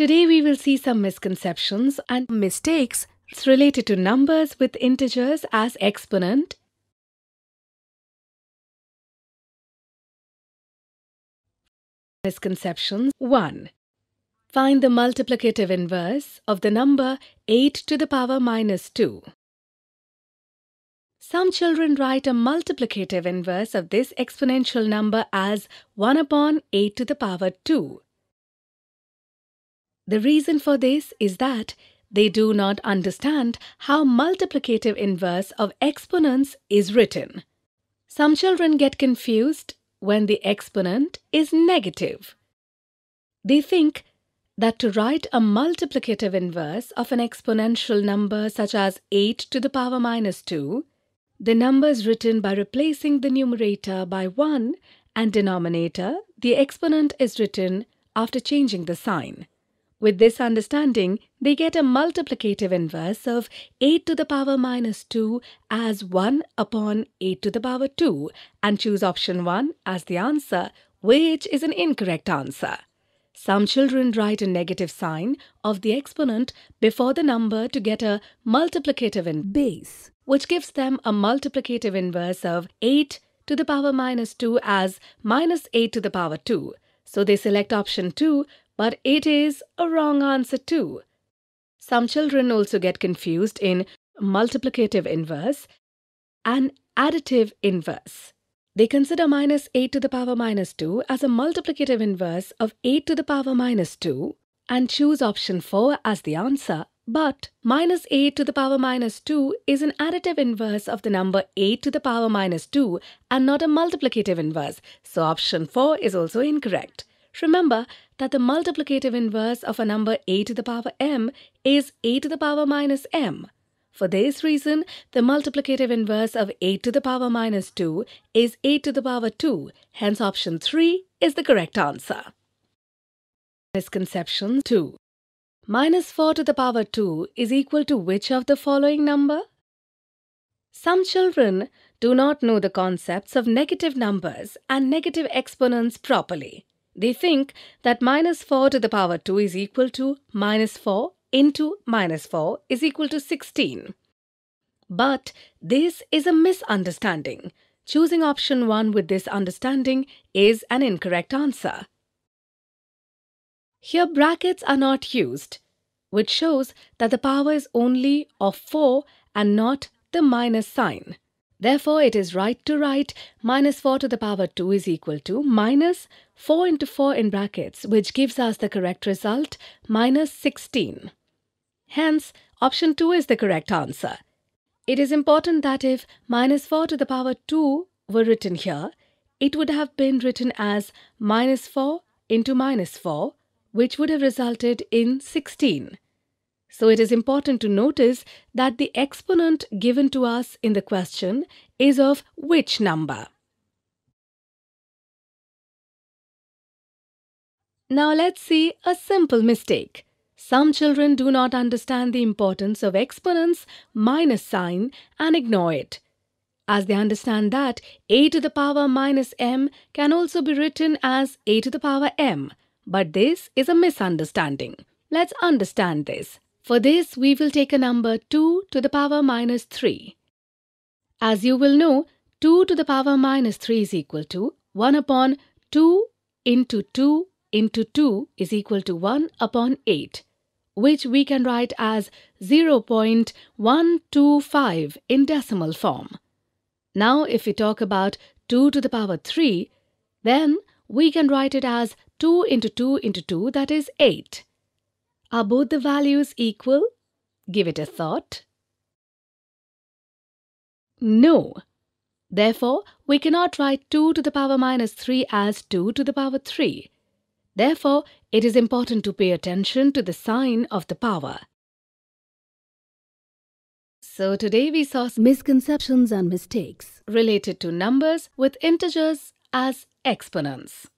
Today we will see some misconceptions and mistakes related to numbers with integers as exponent. Misconceptions 1. Find the multiplicative inverse of the number 8 to the power minus 2. Some children write a multiplicative inverse of this exponential number as 1 upon 8 to the power 2. The reason for this is that they do not understand how multiplicative inverse of exponents is written. Some children get confused when the exponent is negative. They think that to write a multiplicative inverse of an exponential number such as 8 to the power minus 2, the number is written by replacing the numerator by 1 and denominator, the exponent is written after changing the sign. With this understanding, they get a multiplicative inverse of 8 to the power minus 2 as 1 upon 8 to the power 2 and choose option 1 as the answer, which is an incorrect answer. Some children write a negative sign of the exponent before the number to get a multiplicative in base, which gives them a multiplicative inverse of 8 to the power minus 2 as minus 8 to the power 2. So they select option 2, but it is a wrong answer too. Some children also get confused in multiplicative inverse and additive inverse. They consider minus 8 to the power minus 2 as a multiplicative inverse of 8 to the power minus 2 and choose option 4 as the answer, but minus 8 to the power minus 2 is an additive inverse of the number 8 to the power minus 2 and not a multiplicative inverse, so option 4 is also incorrect. Remember that the multiplicative inverse of a number a to the power m is a to the power minus m. For this reason, the multiplicative inverse of a to the power minus 2 is a to the power 2. Hence, option 3 is the correct answer. Misconception 2. Minus 4 to the power 2 is equal to which of the following number? Some children do not know the concepts of negative numbers and negative exponents properly. They think that minus 4 to the power 2 is equal to minus 4 into minus 4 is equal to 16. But this is a misunderstanding. Choosing option 1 with this understanding is an incorrect answer. Here brackets are not used, which shows that the power is only of 4 and not the minus sign. Therefore, it is right to write minus 4 to the power 2 is equal to minus 4 into 4 in brackets, which gives us the correct result, minus 16. Hence, option 2 is the correct answer. It is important that if minus 4 to the power 2 were written here, it would have been written as minus 4 into minus 4, which would have resulted in 16. So it is important to notice that the exponent given to us in the question is of which number. Now let's see a simple mistake. Some children do not understand the importance of exponents, minus sign and ignore it. As they understand that a to the power minus m can also be written as a to the power m. But this is a misunderstanding. Let's understand this for this, we will take a number 2 to the power minus 3. As you will know, 2 to the power minus 3 is equal to 1 upon 2 into 2 into 2 is equal to 1 upon 8, which we can write as 0.125 in decimal form. Now, if we talk about 2 to the power 3, then we can write it as 2 into 2 into 2, that is 8. Are both the values equal? Give it a thought. No. Therefore, we cannot write 2 to the power minus 3 as 2 to the power 3. Therefore, it is important to pay attention to the sign of the power. So today we saw misconceptions and mistakes related to numbers with integers as exponents.